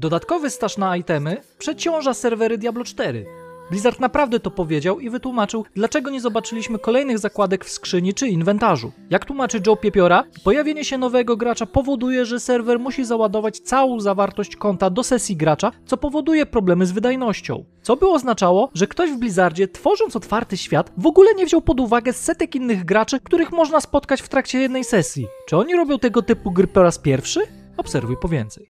Dodatkowy staż na itemy przeciąża serwery Diablo 4. Blizzard naprawdę to powiedział i wytłumaczył, dlaczego nie zobaczyliśmy kolejnych zakładek w skrzyni czy inwentarzu. Jak tłumaczy Joe Piepiora, pojawienie się nowego gracza powoduje, że serwer musi załadować całą zawartość konta do sesji gracza, co powoduje problemy z wydajnością. Co by oznaczało, że ktoś w Blizzardzie, tworząc otwarty świat, w ogóle nie wziął pod uwagę setek innych graczy, których można spotkać w trakcie jednej sesji. Czy oni robią tego typu gry po raz pierwszy? Obserwuj po więcej.